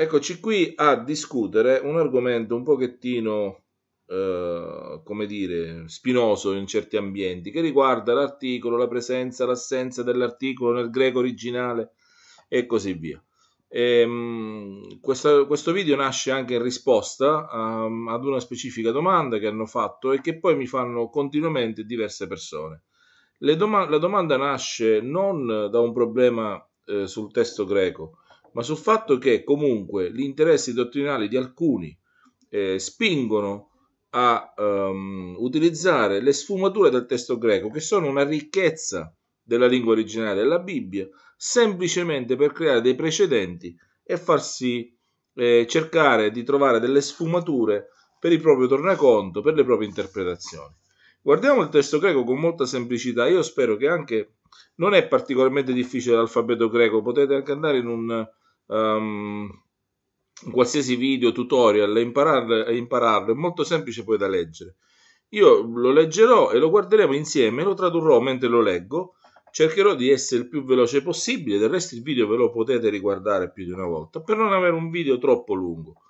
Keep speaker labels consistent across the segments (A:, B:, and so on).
A: Eccoci qui a discutere un argomento un pochettino, eh, come dire, spinoso in certi ambienti, che riguarda l'articolo, la presenza, l'assenza dell'articolo nel greco originale e così via. E, ehm, mh, questa, questo video nasce anche in risposta um, ad una specifica domanda che hanno fatto e che poi mi fanno continuamente diverse persone. Doma- la domanda nasce non da un problema eh, sul testo greco, ma sul fatto che comunque gli interessi dottrinali di alcuni eh, spingono a um, utilizzare le sfumature del testo greco, che sono una ricchezza della lingua originale della Bibbia, semplicemente per creare dei precedenti e farsi eh, cercare di trovare delle sfumature per il proprio tornaconto, per le proprie interpretazioni. Guardiamo il testo greco con molta semplicità. Io spero che anche non è particolarmente difficile l'alfabeto greco, potete anche andare in un um, in qualsiasi video tutorial e impararlo, e impararlo, è molto semplice poi da leggere. Io lo leggerò e lo guarderemo insieme, lo tradurrò mentre lo leggo, cercherò di essere il più veloce possibile, del resto il video ve lo potete riguardare più di una volta, per non avere un video troppo lungo.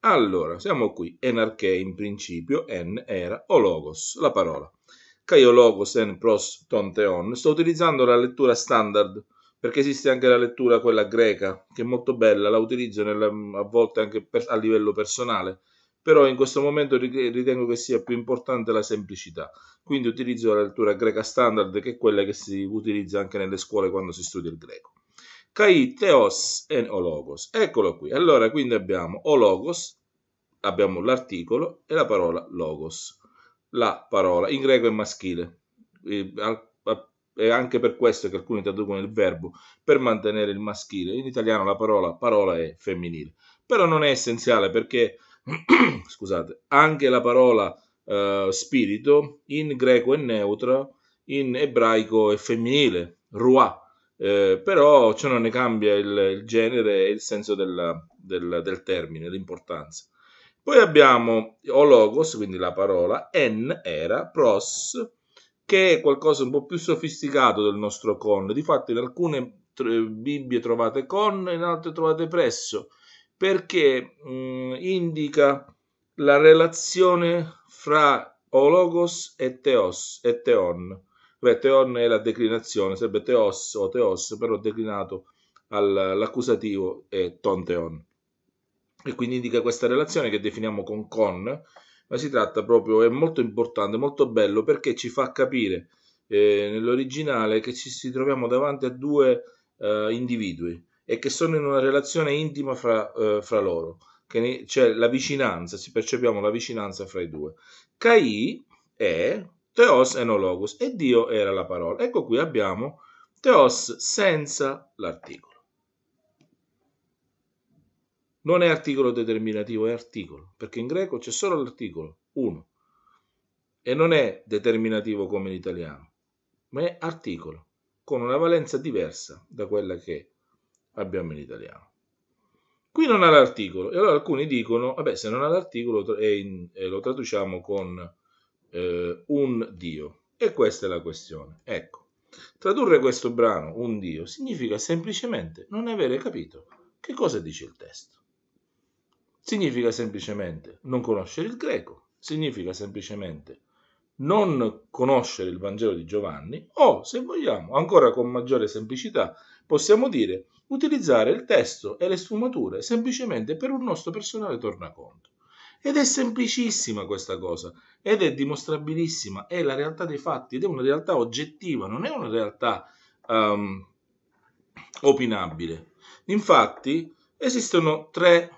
A: Allora, siamo qui, enarche in principio, en era o logos, la parola. Caio en pros ton teon. sto utilizzando la lettura standard perché esiste anche la lettura quella greca che è molto bella, la utilizzo nella, a volte anche per, a livello personale, però in questo momento ritengo che sia più importante la semplicità, quindi utilizzo la lettura greca standard che è quella che si utilizza anche nelle scuole quando si studia il greco. Kai teos en ologos, eccolo qui, allora quindi abbiamo ologos, abbiamo l'articolo e la parola logos la parola, in greco è maschile, è anche per questo che alcuni traducono il verbo per mantenere il maschile, in italiano la parola parola è femminile, però non è essenziale perché, scusate, anche la parola eh, spirito in greco è neutra, in ebraico è femminile, ruà. eh, però ciò non ne cambia il, il genere e il senso della, del, del termine, l'importanza. Poi abbiamo o logos, quindi la parola, en era, pros, che è qualcosa un po' più sofisticato del nostro con. Difatti in alcune Bibbie trovate con, in altre trovate presso, perché mh, mm, indica la relazione fra ologos e teos e teon. Beh, teon è la declinazione, sarebbe teos o teos, però declinato all'accusativo è tonteon e quindi indica questa relazione che definiamo con con, ma si tratta proprio, è molto importante, molto bello perché ci fa capire eh, nell'originale che ci si troviamo davanti a due eh, individui e che sono in una relazione intima fra, eh, fra loro, che ne, cioè la vicinanza, si percepiamo la vicinanza fra i due. Cai è Teos enologus e Dio era la parola. Ecco qui abbiamo Teos senza l'articolo non è articolo determinativo, è articolo, perché in greco c'è solo l'articolo, uno, e non è determinativo come in italiano, ma è articolo, con una valenza diversa da quella che abbiamo in italiano. Qui non ha l'articolo, e allora alcuni dicono, vabbè, se non ha l'articolo è in, è lo traduciamo con eh, un Dio. E questa è la questione. Ecco, tradurre questo brano, un Dio, significa semplicemente non avere capito che cosa dice il testo significa semplicemente non conoscere il greco, significa semplicemente non conoscere il Vangelo di Giovanni o, se vogliamo, ancora con maggiore semplicità, possiamo dire utilizzare il testo e le sfumature semplicemente per un nostro personale tornaconto. Ed è semplicissima questa cosa, ed è dimostrabilissima, è la realtà dei fatti, ed è una realtà oggettiva, non è una realtà um, opinabile. Infatti esistono tre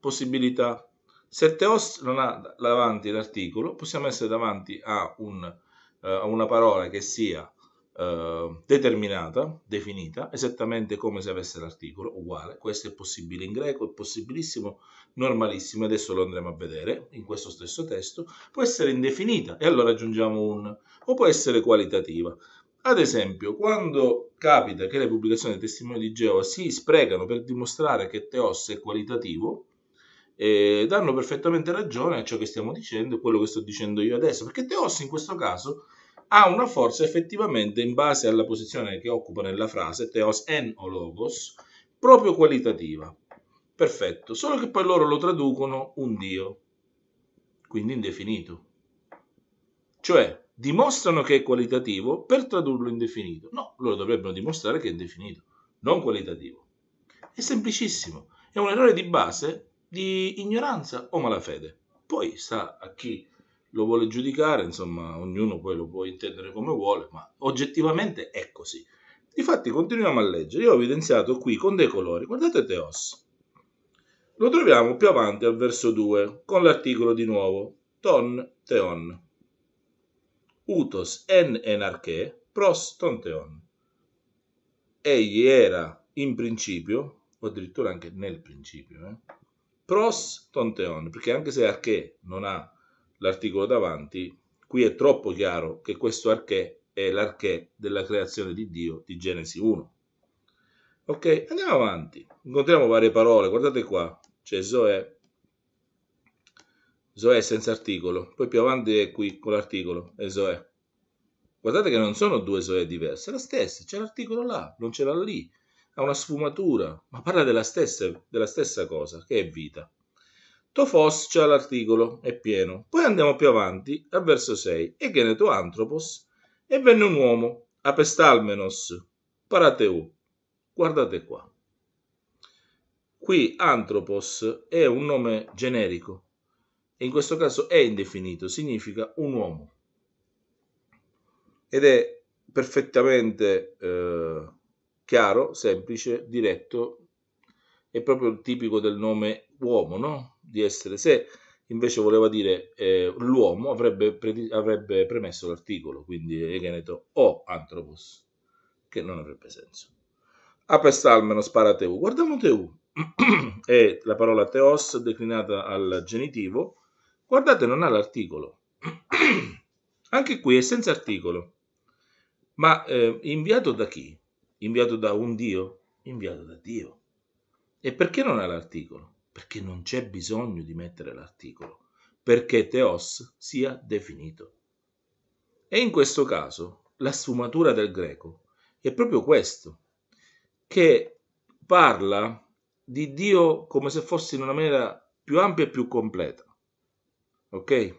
A: possibilità. Se Teos non ha davanti l'articolo, possiamo essere davanti a, un, eh, a una parola che sia eh, determinata, definita, esattamente come se avesse l'articolo, uguale. Questo è possibile in greco, è possibilissimo, normalissimo, adesso lo andremo a vedere in questo stesso testo. Può essere indefinita, e allora aggiungiamo un, o può essere qualitativa. Ad esempio, quando capita che le pubblicazioni dei testimoni di Geova si sprecano per dimostrare che Teos è qualitativo, eh, danno perfettamente ragione a ciò che stiamo dicendo e quello che sto dicendo io adesso, perché Teos in questo caso ha una forza effettivamente in base alla posizione che occupa nella frase, Teos en o logos, proprio qualitativa. Perfetto, solo che poi loro lo traducono un Dio, quindi indefinito. Cioè, dimostrano che è qualitativo per tradurlo indefinito. No, loro dovrebbero dimostrare che è indefinito, non qualitativo. È semplicissimo, è un errore di base di ignoranza o malafede. Poi sa a chi lo vuole giudicare, insomma, ognuno poi lo può intendere come vuole, ma oggettivamente è così. Difatti, continuiamo a leggere. Io ho evidenziato qui con dei colori, guardate Teos. Lo troviamo più avanti al verso 2, con l'articolo di nuovo, ton teon. Utos en enarché pros ton teon. Egli era in principio, o addirittura anche nel principio, eh? pros tonteon, perché anche se arché non ha l'articolo davanti, qui è troppo chiaro che questo arché è l'arché della creazione di Dio di Genesi 1. Ok, andiamo avanti, incontriamo varie parole, guardate qua, c'è Zoe, Zoe senza articolo, poi più avanti è qui con l'articolo, è Zoe. Guardate che non sono due Zoe diverse, è la stessa, c'è l'articolo là, non ce l'ha lì, ha una sfumatura, ma parla della stessa, della stessa cosa, che è vita. Tofos c'ha l'articolo, è pieno. Poi andiamo più avanti, al verso 6. E geneto antropos, e venne un uomo, apestalmenos, parateu. Guardate qua. Qui antropos è un nome generico, e in questo caso è indefinito, significa un uomo. Ed è perfettamente... Eh, chiaro, semplice, diretto, è proprio il tipico del nome uomo, no? Di essere. Se invece voleva dire eh, l'uomo, avrebbe, pre- avrebbe, premesso l'articolo, quindi egeneto eh, o antropos, che non avrebbe senso. Apestalmeno Teu. Guardiamo teu. è la parola teos declinata al genitivo. Guardate, non ha l'articolo. Anche qui è senza articolo. Ma eh, inviato da chi? Inviato da un Dio? Inviato da Dio. E perché non ha l'articolo? Perché non c'è bisogno di mettere l'articolo, perché Teos sia definito. E in questo caso la sfumatura del greco è proprio questo, che parla di Dio come se fosse in una maniera più ampia e più completa. Ok?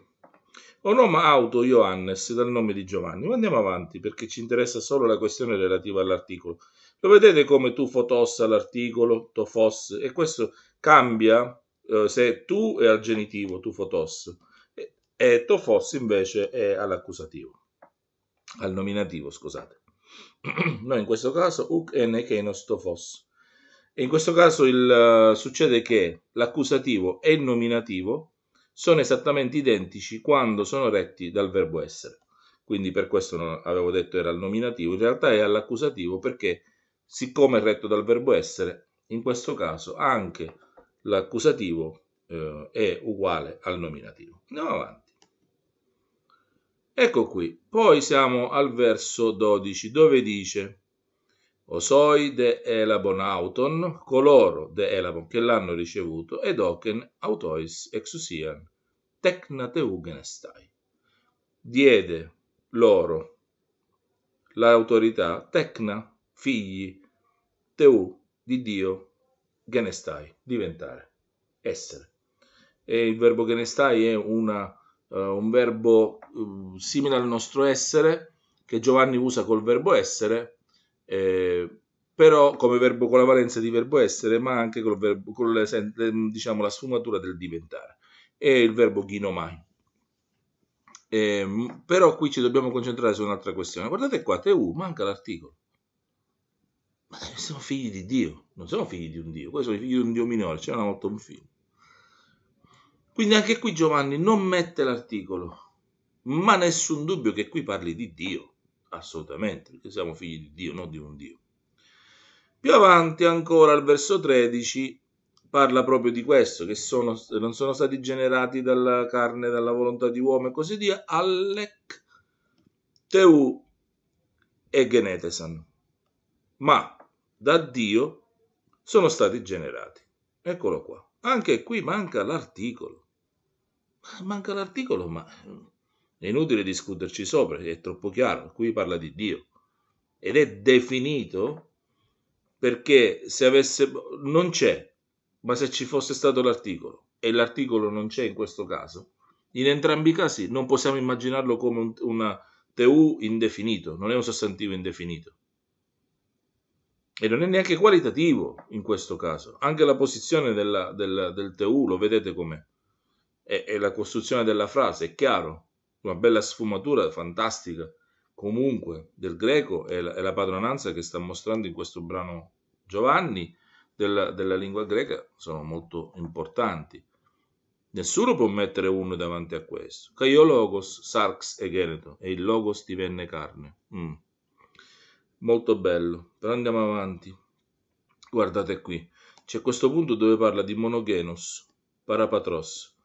A: o noma auto Johannes dal nome di Giovanni. Ma andiamo avanti perché ci interessa solo la questione relativa all'articolo. Lo vedete come tu fotos all'articolo, tofos, e questo cambia eh, se tu è al genitivo, tu fotos, e, e tofos invece è all'accusativo, al nominativo, scusate. Noi in questo caso uc ene kenos tofos. in questo caso il, uh, succede che l'accusativo e il nominativo sono esattamente identici quando sono retti dal verbo essere. Quindi per questo non avevo detto era al nominativo, in realtà è all'accusativo perché siccome è retto dal verbo essere, in questo caso anche l'accusativo eh, è uguale al nominativo. Andiamo avanti. Ecco qui, poi siamo al verso 12 dove dice Osoi de Elabon auton, coloro de Elabon che l'hanno ricevuto, ed Oken autois exusian, tecnate ugenestai. Diede loro l'autorità, tecna, figli, teu, di Dio, genestai, diventare, essere. E il verbo genestai è una, uh, un verbo uh, simile al nostro essere, che Giovanni usa col verbo essere, eh, però come verbo con la valenza di verbo essere, ma anche col verbo, con diciamo, la sfumatura del diventare. È il verbo ghinomai. Eh, però qui ci dobbiamo concentrare su un'altra questione. Guardate qua, te u, manca l'articolo. Ma siamo figli di Dio, non siamo figli di un Dio, questi sono i figli di un Dio minore, c'era una volta un figlio. Quindi anche qui Giovanni non mette l'articolo, ma nessun dubbio che qui parli di Dio. Assolutamente, perché siamo figli di Dio, non di un Dio. Più avanti ancora al verso 13 parla proprio di questo, che sono, non sono stati generati dalla carne, dalla volontà di uomo e così via, allec teu e genetesan, ma da Dio sono stati generati. Eccolo qua. Anche qui manca l'articolo. Manca l'articolo, ma è inutile discuterci sopra, è troppo chiaro. Qui parla di Dio. Ed è definito perché se avesse... non c'è, ma se ci fosse stato l'articolo, e l'articolo non c'è in questo caso, in entrambi i casi non possiamo immaginarlo come un, una TU indefinito, non è un sostantivo indefinito. E non è neanche qualitativo in questo caso. Anche la posizione della, della, del TU lo vedete com'è. È, è la costruzione della frase, è chiaro una bella sfumatura fantastica comunque del greco e la, la, padronanza che sta mostrando in questo brano Giovanni della, della lingua greca sono molto importanti. Nessuno può mettere uno davanti a questo. Caio logos, sarx e geneto, e il logos divenne carne. Mm. Molto bello. Però andiamo avanti. Guardate qui. C'è questo punto dove parla di monogenos, parapatros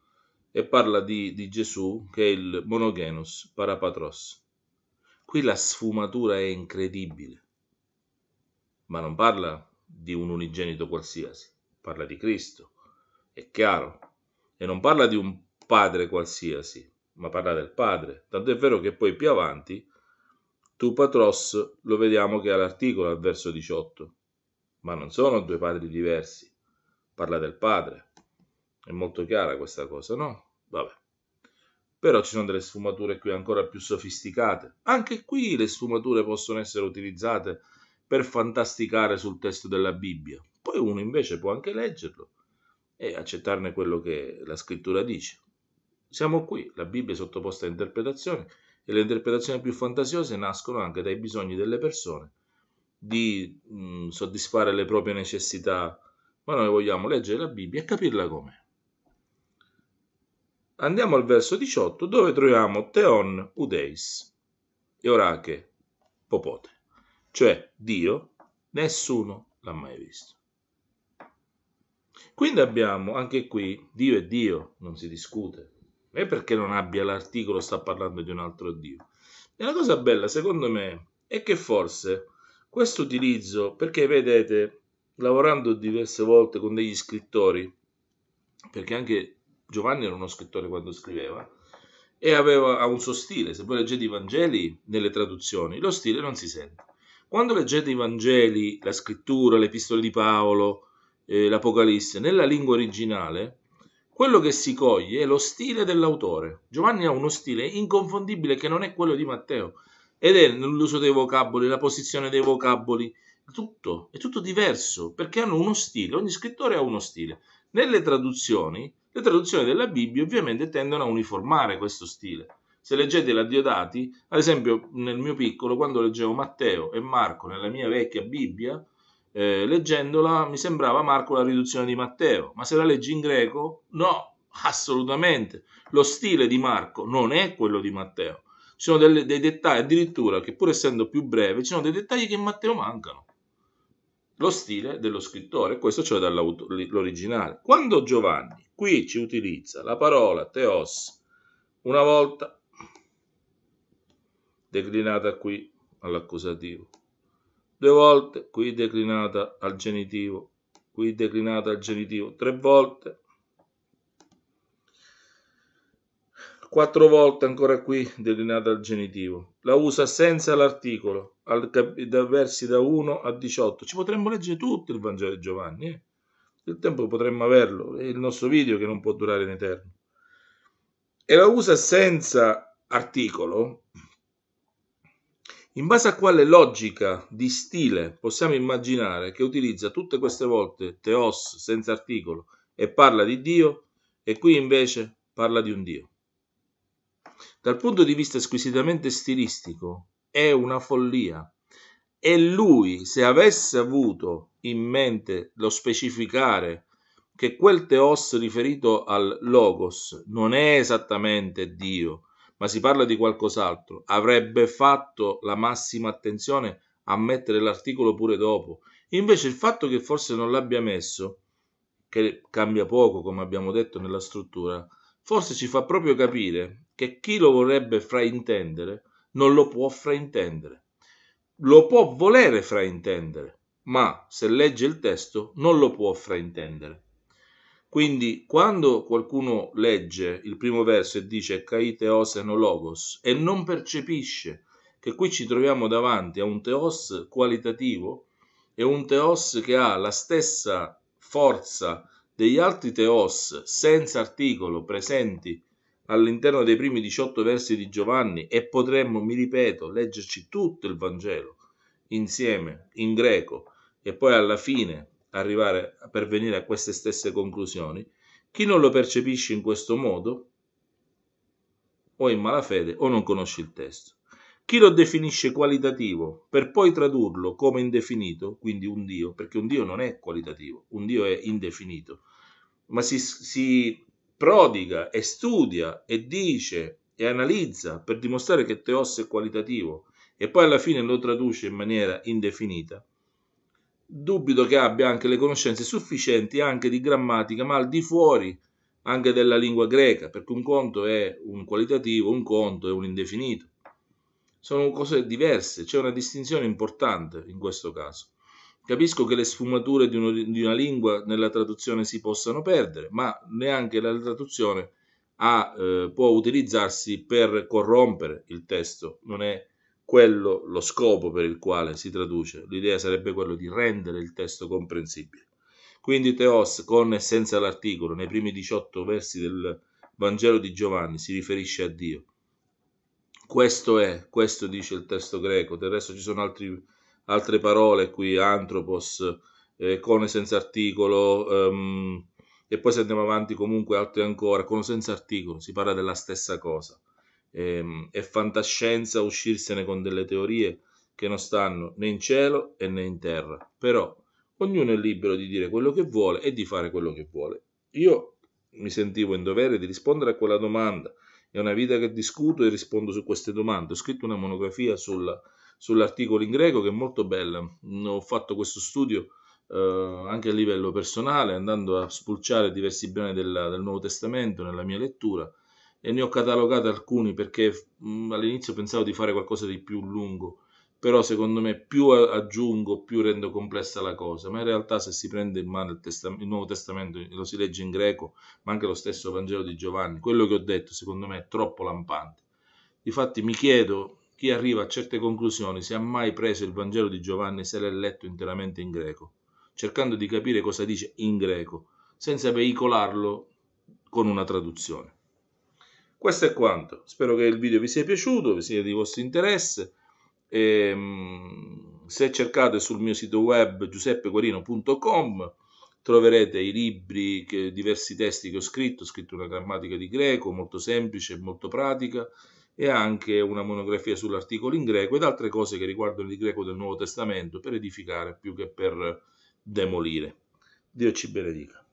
A: e parla di, di Gesù che è il monogenos, parapatros. Qui la sfumatura è incredibile, ma non parla di un unigenito qualsiasi, parla di Cristo, è chiaro, e non parla di un padre qualsiasi, ma parla del padre. Tanto è vero che poi più avanti, tu patros lo vediamo che è all'articolo al verso 18, ma non sono due padri diversi, parla del padre. È molto chiara questa cosa, no? Vabbè. Però ci sono delle sfumature qui ancora più sofisticate. Anche qui le sfumature possono essere utilizzate per fantasticare sul testo della Bibbia. Poi uno invece può anche leggerlo e accettarne quello che la scrittura dice. Siamo qui, la Bibbia è sottoposta a interpretazioni e le interpretazioni più fantasiose nascono anche dai bisogni delle persone di mh, soddisfare le proprie necessità, ma noi vogliamo leggere la Bibbia e capirla com'è andiamo al verso 18 dove troviamo Teon Udeis, Eorache Popote, cioè Dio nessuno l'ha mai visto. Quindi abbiamo anche qui Dio è Dio, non si discute. Non è perché non abbia l'articolo, sta parlando di un altro Dio. E la cosa bella, secondo me, è che forse questo utilizzo, perché vedete, lavorando diverse volte con degli scrittori, perché anche Giovanni era uno scrittore quando scriveva e aveva, ha un suo stile. Se voi leggete i Vangeli nelle traduzioni, lo stile non si sente. Quando leggete i Vangeli, la scrittura, le epistole di Paolo, eh, l'Apocalisse, nella lingua originale, quello che si coglie è lo stile dell'autore. Giovanni ha uno stile inconfondibile che non è quello di Matteo ed è nell'uso dei vocaboli, la posizione dei vocaboli, tutto, è tutto diverso perché hanno uno stile, ogni scrittore ha uno stile. Nelle traduzioni le traduzioni della Bibbia ovviamente tendono a uniformare questo stile. Se leggete la Diodati, ad esempio nel mio piccolo, quando leggevo Matteo e Marco nella mia vecchia Bibbia, eh, leggendola mi sembrava Marco la riduzione di Matteo, ma se la leggi in greco, no, assolutamente. Lo stile di Marco non è quello di Matteo. Ci sono delle, dei dettagli, addirittura che pur essendo più breve, ci sono dei dettagli che in Matteo mancano lo stile dello scrittore, questo cioè dall'originale. Quando Giovanni qui ci utilizza la parola teos una volta, declinata qui all'accusativo, due volte qui declinata al genitivo, qui declinata al genitivo, tre volte quattro volte ancora qui delineata al genitivo. La usa senza l'articolo, al da versi da 1 a 18. Ci potremmo leggere tutto il Vangelo di Giovanni, eh? il tempo potremmo averlo, è il nostro video che non può durare in eterno. E la usa senza articolo, in base a quale logica di stile possiamo immaginare che utilizza tutte queste volte teos senza articolo e parla di Dio, e qui invece parla di un Dio dal punto di vista squisitamente stilistico, è una follia. E lui, se avesse avuto in mente lo specificare che quel teos riferito al logos non è esattamente Dio, ma si parla di qualcos'altro, avrebbe fatto la massima attenzione a mettere l'articolo pure dopo. Invece il fatto che forse non l'abbia messo, che cambia poco come abbiamo detto nella struttura, forse ci fa proprio capire che chi lo vorrebbe fraintendere non lo può fraintendere. Lo può volere fraintendere, ma se legge il testo non lo può fraintendere. Quindi quando qualcuno legge il primo verso e dice Kai Theos no e non percepisce che qui ci troviamo davanti a un teos qualitativo e un teos che ha la stessa forza degli altri teos senza articolo presenti all'interno dei primi 18 versi di Giovanni e potremmo, mi ripeto, leggerci tutto il Vangelo insieme in greco e poi alla fine arrivare per venire a queste stesse conclusioni, chi non lo percepisce in questo modo o in malafede o non conosce il testo. Chi lo definisce qualitativo per poi tradurlo come indefinito, quindi un Dio, perché un Dio non è qualitativo, un Dio è indefinito, ma si, si prodiga e studia e dice e analizza per dimostrare che Teos è qualitativo e poi alla fine lo traduce in maniera indefinita, dubito che abbia anche le conoscenze sufficienti anche di grammatica, ma al di fuori anche della lingua greca, perché un conto è un qualitativo, un conto è un indefinito. Sono cose diverse, c'è una distinzione importante in questo caso. Capisco che le sfumature di, uno, di una lingua nella traduzione si possano perdere, ma neanche la traduzione ha, eh, può utilizzarsi per corrompere il testo, non è quello lo scopo per il quale si traduce. L'idea sarebbe quello di rendere il testo comprensibile. Quindi Teos, con e senza l'articolo, nei primi 18 versi del Vangelo di Giovanni, si riferisce a Dio. Questo è, questo dice il testo greco, del resto ci sono altri altre parole qui, antropos, eh, con senza articolo, ehm, e poi se andiamo avanti comunque altre ancora, con senza articolo, si parla della stessa cosa. Eh, è fantascienza uscirsene con delle teorie che non stanno né in cielo né in terra, però ognuno è libero di dire quello che vuole e di fare quello che vuole. Io mi sentivo in dovere di rispondere a quella domanda, è una vita che discuto e rispondo su queste domande. Ho scritto una monografia sulla sull'articolo in greco che è molto bella. Ho fatto questo studio eh, anche a livello personale, andando a spulciare diversi brani della, del Nuovo Testamento nella mia lettura e ne ho catalogati alcuni perché mh, mm, all'inizio pensavo di fare qualcosa di più lungo, però secondo me più aggiungo, più rendo complessa la cosa, ma in realtà se si prende in mano il, testam- il Nuovo Testamento e lo si legge in greco, ma anche lo stesso Vangelo di Giovanni, quello che ho detto secondo me è troppo lampante. Difatti mi chiedo chi arriva a certe conclusioni, se ha mai preso il Vangelo di Giovanni, se l'è letto interamente in greco, cercando di capire cosa dice in greco, senza veicolarlo con una traduzione. Questo è quanto. Spero che il video vi sia piaciuto, vi sia di vostro interesse. E, ehm, se cercate sul mio sito web giuseppeguarino.com troverete i libri, che, diversi testi che ho scritto, ho scritto una grammatica di greco molto semplice, molto pratica, e anche una monografia sull'articolo in greco ed altre cose che riguardano il greco del Nuovo Testamento per edificare più che per demolire. Dio ci benedica.